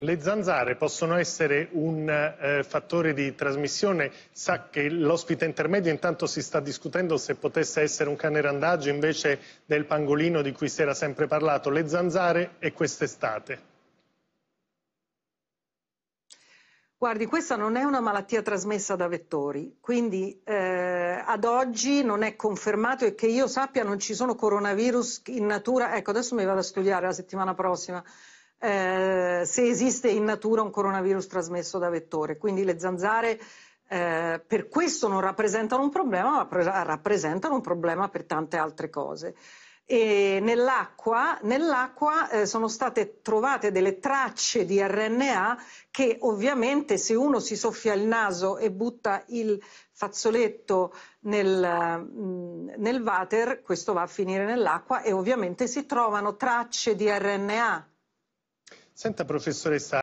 Le zanzare possono essere un eh, fattore di trasmissione. Sa che l'ospite intermedio intanto si sta discutendo se potesse essere un cane randaggio invece del pangolino di cui si era sempre parlato. Le zanzare e quest'estate. Guardi, questa non è una malattia trasmessa da vettori, quindi eh, ad oggi non è confermato e che io sappia non ci sono coronavirus in natura. Ecco, adesso mi vado a studiare la settimana prossima eh, se esiste in natura un coronavirus trasmesso da vettore. Quindi le zanzare eh, per questo non rappresentano un problema, ma pre- rappresentano un problema per tante altre cose. E nell'acqua, nell'acqua eh, sono state trovate delle tracce di RNA che ovviamente se uno si soffia il naso e butta il fazzoletto nel, nel water, questo va a finire nell'acqua e ovviamente si trovano tracce di RNA Senta professoressa,